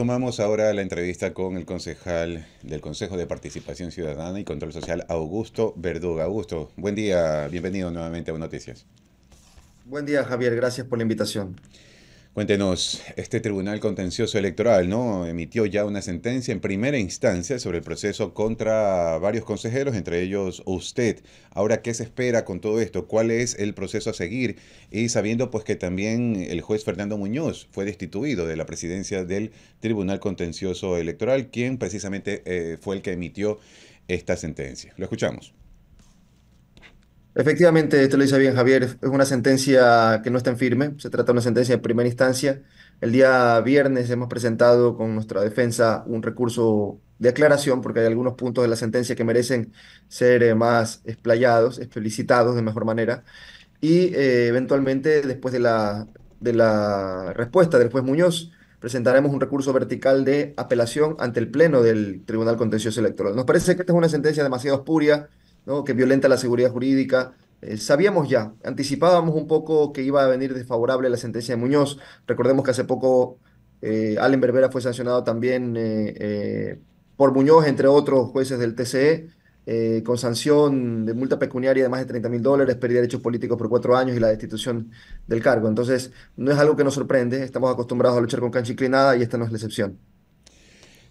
Tomamos ahora la entrevista con el concejal del Consejo de Participación Ciudadana y Control Social, Augusto Verduga. Augusto, buen día, bienvenido nuevamente a Noticias. Buen día, Javier, gracias por la invitación. Cuéntenos, este Tribunal Contencioso Electoral ¿no? emitió ya una sentencia en primera instancia sobre el proceso contra varios consejeros, entre ellos usted. Ahora, ¿qué se espera con todo esto? ¿Cuál es el proceso a seguir? Y sabiendo pues que también el juez Fernando Muñoz fue destituido de la presidencia del Tribunal Contencioso Electoral, quien precisamente eh, fue el que emitió esta sentencia. Lo escuchamos. Efectivamente, esto lo dice bien Javier, es una sentencia que no está en firme, se trata de una sentencia de primera instancia. El día viernes hemos presentado con nuestra defensa un recurso de aclaración porque hay algunos puntos de la sentencia que merecen ser eh, más explayados, explicitados de mejor manera. Y eh, eventualmente, después de la, de la respuesta del juez Muñoz, presentaremos un recurso vertical de apelación ante el Pleno del Tribunal Contencioso Electoral. Nos parece que esta es una sentencia demasiado espuria que violenta la seguridad jurídica. Eh, sabíamos ya, anticipábamos un poco que iba a venir desfavorable la sentencia de Muñoz. Recordemos que hace poco eh, Allen Berbera fue sancionado también eh, por Muñoz, entre otros jueces del TCE, con sanción de multa pecuniaria de más de 30 mil dólares, pérdida de derechos políticos por cuatro años y la destitución del cargo. Entonces, no es algo que nos sorprende, estamos acostumbrados a luchar con cancha inclinada y esta no es la excepción.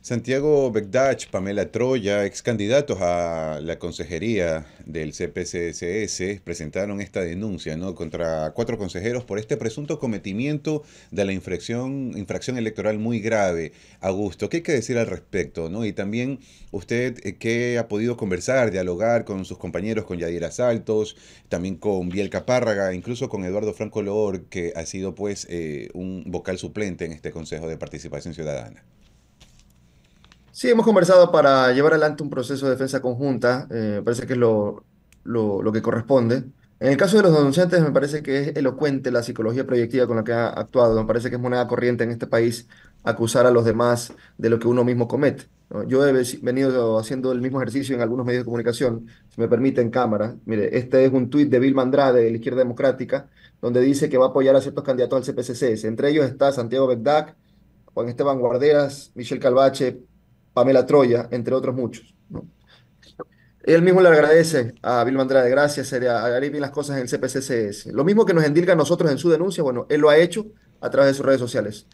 Santiago Begdach, Pamela Troya, ex candidatos a la consejería del CPCSS, presentaron esta denuncia contra cuatro consejeros por este presunto cometimiento de la infracción, infracción electoral muy grave. Augusto, ¿qué hay que decir al respecto? ¿no? Y también usted, eh, ¿qué ha podido conversar, dialogar con sus compañeros, con Yadira Saltos, también con Biel Capárraga, incluso con Eduardo Franco Loor, que ha sido pues eh, un vocal suplente en este Consejo de Participación Ciudadana? Sí, hemos conversado para llevar adelante un proceso de defensa conjunta, eh, Me parece que es lo, lo, que corresponde. En el caso de los denunciantes, me parece que es elocuente la psicología proyectiva con la que ha actuado, me parece que es moneda corriente en este país acusar a los demás de lo que uno mismo comete. Yo he venido haciendo el mismo ejercicio en algunos medios de comunicación, si me permite, en cámara. Mire, este es un tuit de Bill Mandrade, de la Izquierda Democrática, donde dice que va a apoyar a ciertos candidatos al CPCC. Entre ellos está Santiago Bedak, Juan Esteban Guarderas, Michelle Calvache, Pamela Troya, entre otros muchos. Él mismo le agradece a Vilma Andrade, gracias, a bien las cosas en el CPCCS. Lo mismo que nos endilga a nosotros en su denuncia, bueno, él lo ha hecho a través de sus redes sociales.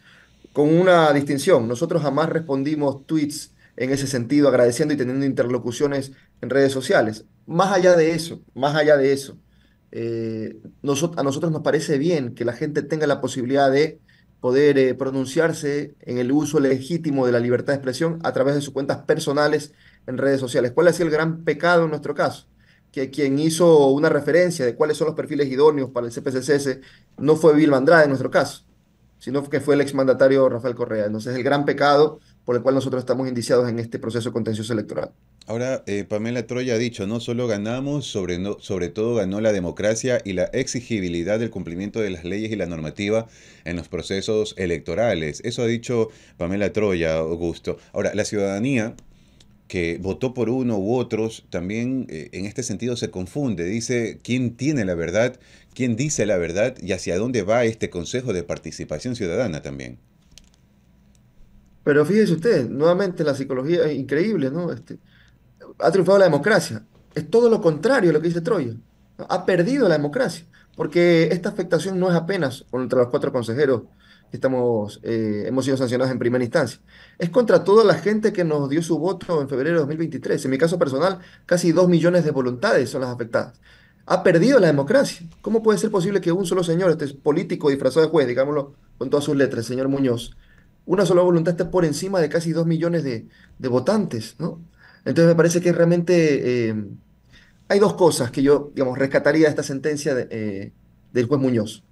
Con una distinción, nosotros jamás respondimos tweets en ese sentido, agradeciendo y teniendo interlocuciones en redes sociales. Más allá de eso, más allá de eso, eh, a nosotros nos parece bien que la gente tenga la posibilidad de poder eh, pronunciarse en el uso legítimo de la libertad de expresión a través de sus cuentas personales en redes sociales. ¿Cuál ha sido el gran pecado en nuestro caso? Que quien hizo una referencia de cuáles son los perfiles idóneos para el CPCCS no fue Bill Andrade en nuestro caso, sino que fue el exmandatario Rafael Correa. Entonces, el gran pecado por el cual nosotros estamos indiciados en este proceso contencioso electoral. Ahora, eh, Pamela Troya ha dicho, no solo ganamos, sobre, todo ganó la democracia y la exigibilidad del cumplimiento de las leyes y la normativa en los procesos electorales. Eso ha dicho Pamela Troya, Augusto. Ahora, la ciudadanía que votó por uno u otros, también eh, en este sentido se confunde. Dice quién tiene la verdad, quién dice la verdad y hacia dónde va este Consejo de Participación Ciudadana también. Pero fíjese usted, nuevamente la psicología es increíble, ¿no? Este, ha triunfado la democracia. Es todo lo contrario a lo que dice Troya. Ha perdido la democracia, porque esta afectación no es apenas contra los cuatro consejeros que estamos, eh, hemos sido sancionados en primera instancia. Es contra toda la gente que nos dio su voto en febrero de 2023. En mi caso personal, casi dos millones de voluntades son las afectadas. Ha perdido la democracia. ¿Cómo puede ser posible que un solo señor, este político disfrazado de juez, digámoslo con todas sus letras, señor Muñoz, una sola voluntad esté por encima de casi dos millones de, de votantes? ¿no? Entonces me parece que realmente eh, hay dos cosas que yo, digamos, rescataría de esta sentencia eh, del juez Muñoz.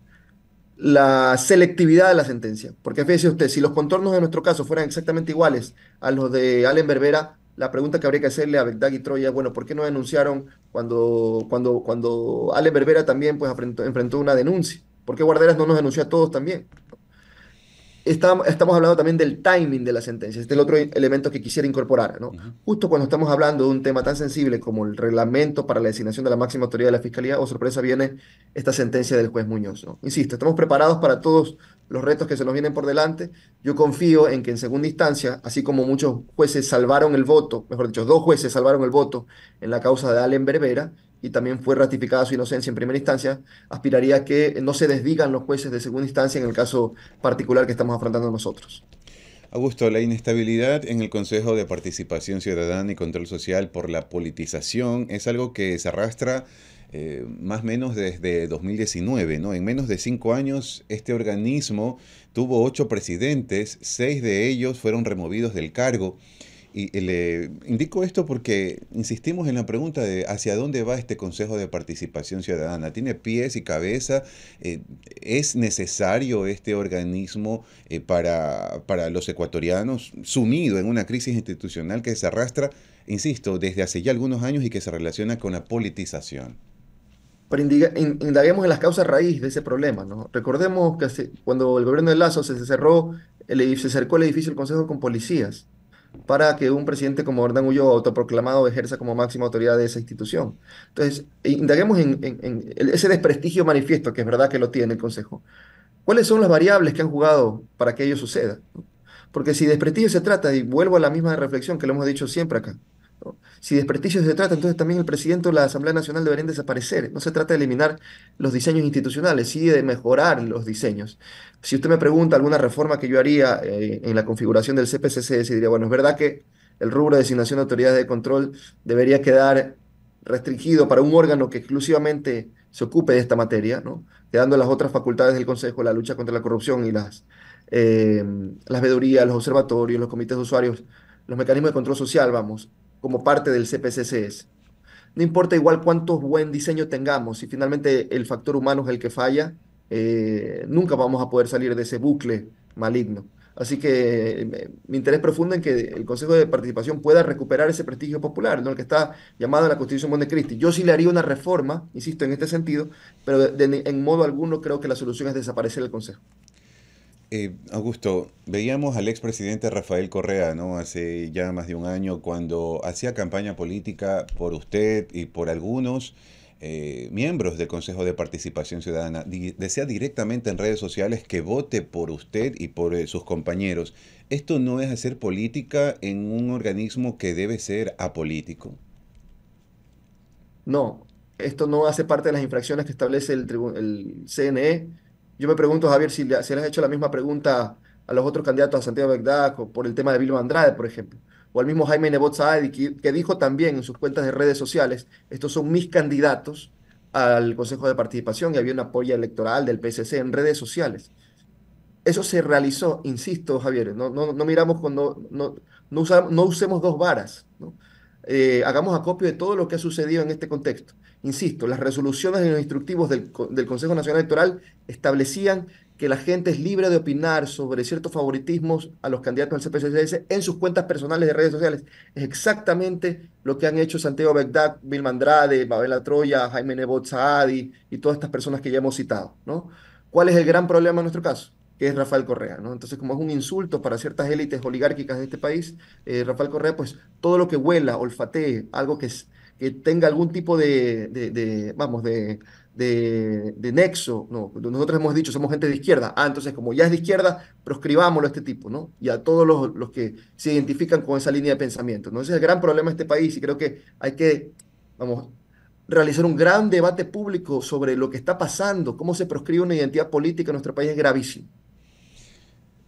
La selectividad de la sentencia, porque fíjese usted, si los contornos de nuestro caso fueran exactamente iguales a los de Allen Berbera, la pregunta que habría que hacerle a Beldag y Troya es, bueno, ¿por qué no denunciaron cuando, cuando, cuando Allen Berbera también pues, enfrentó, enfrentó una denuncia? ¿Por qué Guarderas no nos denunció a todos también? estamos hablando también del timing de la sentencia. Este es el otro elemento que quisiera incorporar. ¿no? Justo cuando estamos hablando de un tema tan sensible como el reglamento para la designación de la máxima autoridad de la Fiscalía, o oh, sorpresa, viene esta sentencia del juez Muñoz. Insisto, estamos preparados para todos los retos que se nos vienen por delante. Yo confío en que en segunda instancia, así como muchos jueces salvaron el voto, mejor dicho, dos jueces salvaron el voto en la causa de Allen Berbera, y también fue ratificada su inocencia en primera instancia, aspiraría a que no se desdigan los jueces de segunda instancia en el caso particular que estamos afrontando nosotros. Augusto, la inestabilidad en el Consejo de Participación Ciudadana y Control Social por la politización es algo que se arrastra eh, más o menos desde 2019, ¿no? En menos de cinco años, este organismo tuvo ocho presidentes, seis de ellos fueron removidos del cargo. Y le indico esto porque insistimos en la pregunta de hacia dónde va este Consejo de Participación Ciudadana. ¿Tiene pies y cabeza? Eh, ¿Es necesario este organismo eh, para, para los ecuatorianos sumido en una crisis institucional que se arrastra, insisto, desde hace ya algunos años y que se relaciona con la politización? Pero indaguemos en las causas raíz de ese problema. ¿no? Recordemos que cuando el gobierno de Lazo se cerró, se cercó el edificio del Consejo con policías para que un presidente como Hernán Ulloa, autoproclamado, ejerza como máxima autoridad de esa institución. Entonces, e, indaguemos en, ese desprestigio manifiesto, que es verdad que lo tiene el Consejo. ¿Cuáles son las variables que han jugado para que ello suceda? Porque si desprestigio se trata, y vuelvo a la misma reflexión que lo hemos dicho siempre acá, si de se trata, entonces también el presidente de la Asamblea Nacional deberían desaparecer. No se trata de eliminar los diseños institucionales, sí de mejorar los diseños. Si usted me pregunta alguna reforma que yo haría eh, en la configuración del CPCC, diría, bueno, es verdad que el rubro de designación de autoridades de control debería quedar restringido para un órgano que exclusivamente se ocupe de esta materia, ¿no? quedando las otras facultades del Consejo, la lucha contra la corrupción y las, eh, las vedurías, los observatorios, los comités de usuarios, los mecanismos de control social, vamos, como parte del CPCCS. No importa igual cuánto buen diseño tengamos, si finalmente el factor humano es el que falla, eh, nunca vamos a poder salir de ese bucle maligno. Así que eh, mi interés profundo en que el Consejo de Participación pueda recuperar ese prestigio popular, ¿no? el que está llamado la Constitución Montecristi. Yo sí le haría una reforma, insisto, en este sentido, pero en modo alguno creo que la solución es desaparecer el Consejo. Eh, Augusto, veíamos al expresidente Rafael Correa, ¿no? Hace ya más de un año, cuando hacía campaña política por usted y por algunos eh, miembros del Consejo de Participación Ciudadana. Desea directamente en redes sociales que vote por usted y por eh, sus compañeros. ¿Esto no es hacer política en un organismo que debe ser apolítico? No, esto no hace parte de las infracciones que establece el CNE yo me pregunto, Javier, si le, has hecho la misma pregunta a los otros candidatos a Santiago Bagdad por el tema de Vilma Andrade, por ejemplo, o al mismo Jaime Nebot que, dijo también en sus cuentas de redes sociales, estos son mis candidatos al Consejo de Participación y había un apoyo electoral del PSC en redes sociales. Eso se realizó, insisto, Javier, no, no, miramos cuando, no, usamos, no usemos dos varas, eh, hagamos acopio de todo lo que ha sucedido en este contexto insisto, las resoluciones y los instructivos del, Consejo Nacional Electoral establecían que la gente es libre de opinar sobre ciertos favoritismos a los candidatos del CPCS en sus cuentas personales de redes sociales. Es exactamente lo que han hecho Santiago Begdad, Vilma Andrade, Babel Troya, Jaime Nebot y todas estas personas que ya hemos citado. ¿no? ¿Cuál es el gran problema en nuestro caso? Que es Rafael Correa. ¿no? Entonces, como es un insulto para ciertas élites oligárquicas de este país, eh, Rafael Correa, pues todo lo que huela, olfatee, algo que es que tenga algún tipo de, vamos, de, nexo. nosotros hemos dicho, somos gente de izquierda. Ah, entonces, como ya es de izquierda, proscribámoslo a este tipo, ¿no? Y a todos los, que se identifican con esa línea de pensamiento. ¿no? Ese es el gran problema de este país y creo que hay que, vamos, realizar un gran debate público sobre lo que está pasando, cómo se proscribe una identidad política en nuestro país es gravísimo.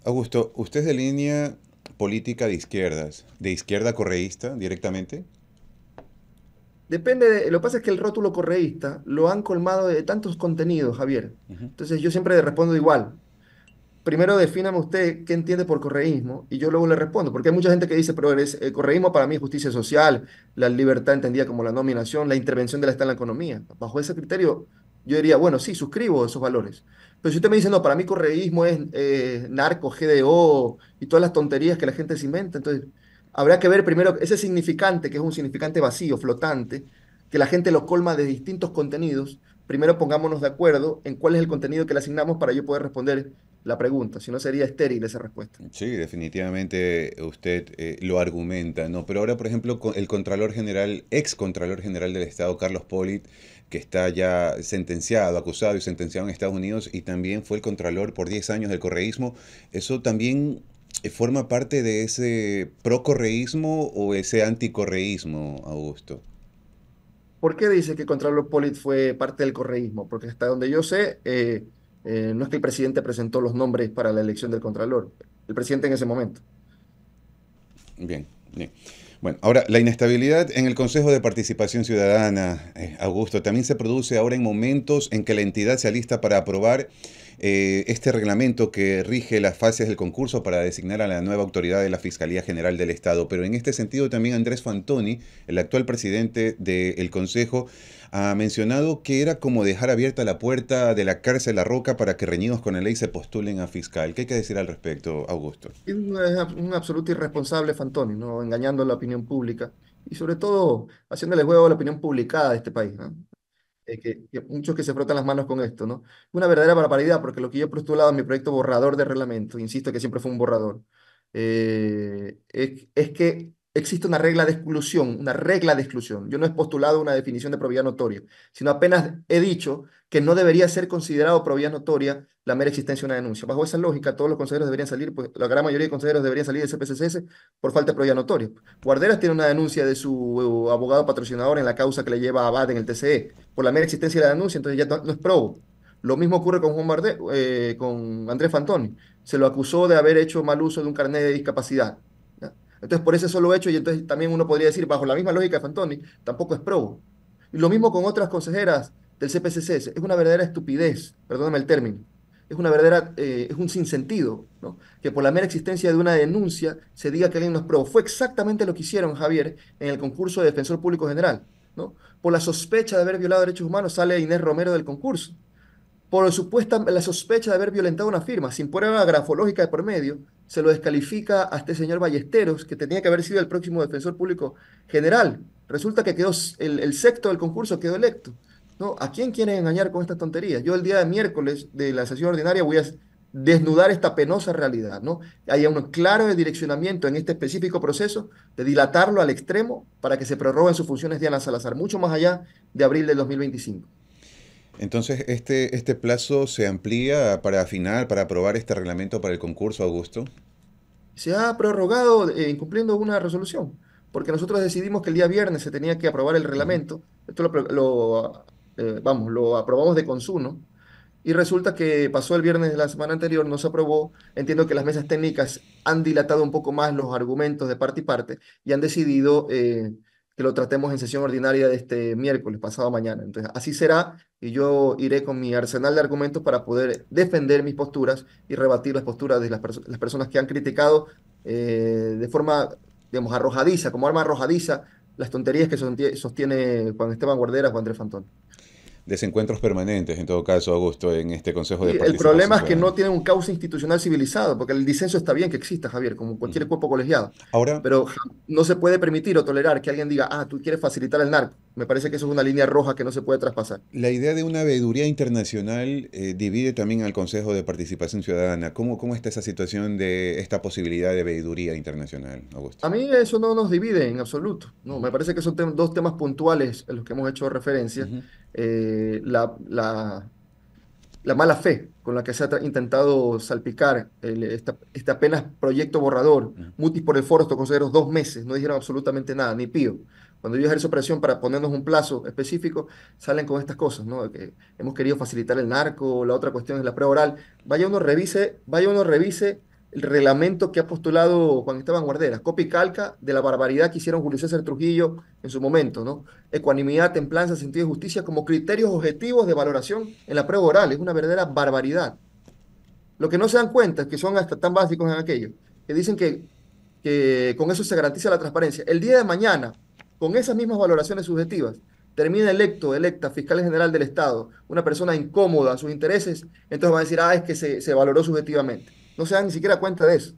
Augusto, ¿usted es de línea política de izquierdas, de izquierda correísta directamente? Depende de, lo que pasa es que el rótulo correísta lo han colmado de tantos contenidos, Javier. Entonces yo siempre le respondo igual. Primero defíname usted qué entiende por correísmo y yo luego le respondo, porque hay mucha gente que dice, pero el eh, correísmo para mí es justicia social, la libertad entendida como la nominación, la intervención de la Estado en la economía. Bajo ese criterio yo diría, bueno, sí, suscribo esos valores. Pero si usted me dice, no, para mí correísmo es eh, narco, GDO y todas las tonterías que la gente se inventa, entonces Habrá que ver primero ese significante, que es un significante vacío, flotante, que la gente lo colma de distintos contenidos. Primero pongámonos de acuerdo en cuál es el contenido que le asignamos para yo poder responder la pregunta, si no sería estéril esa respuesta. Sí, definitivamente usted eh, lo argumenta, ¿no? Pero ahora, por ejemplo, el Contralor General, ex Contralor General del Estado, Carlos Polit, que está ya sentenciado, acusado y sentenciado en Estados Unidos, y también fue el Contralor por 10 años del correísmo, eso también eh, forma parte de ese procorreísmo o ese anticorreísmo, Augusto? ¿Por qué dice que Contralor Polit fue parte del correísmo? Porque hasta donde yo sé, eh, eh, no es que el presidente presentó los nombres para la elección del Contralor, el presidente en ese momento. Bien, bien. Bueno, ahora, la inestabilidad en el Consejo de Participación Ciudadana, Augusto, también se produce ahora en momentos en que la entidad se alista para aprobar eh, este reglamento que rige las fases del concurso para designar a la nueva autoridad de la Fiscalía General del Estado. Pero en este sentido también Andrés Fantoni, el actual presidente del Consejo, ha mencionado que era como dejar abierta la puerta de la cárcel a Roca para que reñidos con la ley se postulen a fiscal. ¿Qué hay que decir al respecto, Augusto? Es un absoluto irresponsable Fantoni, engañando a la opinión pública y sobre todo haciéndole juego a la opinión publicada de este país. Eh, que, muchos que se frotan las manos con esto, ¿no? Una verdadera barbaridad, porque lo que yo he postulado en mi proyecto borrador de reglamento, insisto que siempre fue un borrador, eh, es, es, que existe una regla de exclusión, una regla de exclusión. Yo no he postulado una definición de probidad notoria, sino apenas he dicho que no debería ser considerado probidad notoria la mera existencia de una denuncia. Bajo esa lógica, todos los consejeros deberían salir, pues la gran mayoría de consejeros deberían salir del CPCCS por falta de probidad notoria. Guarderas tiene una denuncia de su eh, abogado patrocinador en la causa que le lleva a Abad en el TCE por la mera existencia de la denuncia, entonces ya no, es probo. Lo mismo ocurre con Juan eh, con Andrés Fantoni. Se lo acusó de haber hecho mal uso de un carnet de discapacidad entonces, por ese solo hecho, y entonces también uno podría decir, bajo la misma lógica de Fantoni, tampoco es probo. Y lo mismo con otras consejeras del CPCC, es una verdadera estupidez, perdóname el término, es una verdadera, eh, es un sinsentido, que por la mera existencia de una denuncia se diga que alguien no es probo. Fue exactamente lo que hicieron, Javier, en el concurso de Defensor Público General. ¿no? Por la sospecha de haber violado derechos humanos sale Inés Romero del concurso. Por supuesta, la sospecha de haber violentado una firma, sin prueba grafológica de por medio, se lo descalifica a este señor Ballesteros, que tenía que haber sido el próximo defensor público general. Resulta que quedó el, sexto del concurso, quedó electo. ¿No? ¿A quién quieren engañar con estas tonterías? Yo el día de miércoles de la sesión ordinaria voy a desnudar esta penosa realidad, ¿no? Hay un claro direccionamiento en este específico proceso de dilatarlo al extremo para que se prorroguen sus funciones Diana Salazar, mucho más allá de abril del 2025. Entonces, este, este plazo se amplía para final, para aprobar este reglamento para el concurso, Augusto. Se ha prorrogado eh, incumpliendo una resolución, porque nosotros decidimos que el día viernes se tenía que aprobar el reglamento. Esto lo, eh, vamos, lo aprobamos de consumo. Y resulta que pasó el viernes de la semana anterior, no se aprobó. Entiendo que las mesas técnicas han dilatado un poco más los argumentos de parte y parte y han decidido eh, que lo tratemos en sesión ordinaria de este miércoles, pasado mañana. Entonces, así será y yo iré con mi arsenal de argumentos para poder defender mis posturas y rebatir las posturas de las, personas que han criticado eh, de forma, digamos, arrojadiza, como arma arrojadiza, las tonterías que sostiene Juan Esteban Guardera, o Andrés Fantón desencuentros permanentes, en todo caso, Augusto, en este Consejo de Partidos. El problema es que no tienen un cauce institucional civilizado, porque el disenso está bien que exista, Javier, como cualquier mm. cuerpo colegiado. Ahora, pero no se puede permitir o tolerar que alguien diga, ah, tú quieres facilitar el narco. Me parece que eso es una línea roja que no se puede traspasar. La idea de una veeduría internacional eh, divide también al Consejo de Participación Ciudadana. ¿Cómo, ¿Cómo está esa situación de esta posibilidad de veeduría internacional, Augusto? A mí eso no nos divide en absoluto. No, mm. me parece que son dos temas puntuales a los que hemos hecho referencia. Eh, la, mala fe con la que se ha intentado salpicar este apenas proyecto borrador. Mutis por el foro, estos consejeros dos meses, no dijeron absolutamente nada, ni pío. Cuando yo ejerzo presión para ponernos un plazo específico, salen con estas cosas, ¿no? Que hemos querido facilitar el narco, la otra cuestión es la prueba oral. Vaya uno revise, vaya uno revise el reglamento que ha postulado Juan Esteban Guarderas, copia y calca de la barbaridad que hicieron Julio César Trujillo en su momento, ¿no? Ecuanimidad, templanza, sentido de justicia como criterios objetivos de valoración en la prueba oral, es una verdadera barbaridad. Lo que no se dan cuenta es que son hasta tan básicos en aquello, que dicen que con eso se garantiza la transparencia. El día de mañana, con esas mismas valoraciones subjetivas, termina electo, electa, fiscal general del Estado, una persona incómoda a sus intereses, entonces va a decir, ah, es que se, valoró subjetivamente. No se dan ni siquiera cuenta de eso.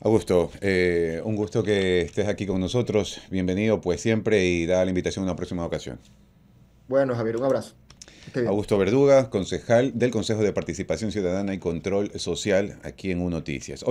Augusto, eh, un gusto que estés aquí con nosotros. Bienvenido, pues siempre, y da la invitación a una próxima ocasión. Bueno, Javier, un abrazo. Augusto Verduga, concejal del Consejo de Participación Ciudadana y Control Social, aquí en UNOTICIAS. Noticias.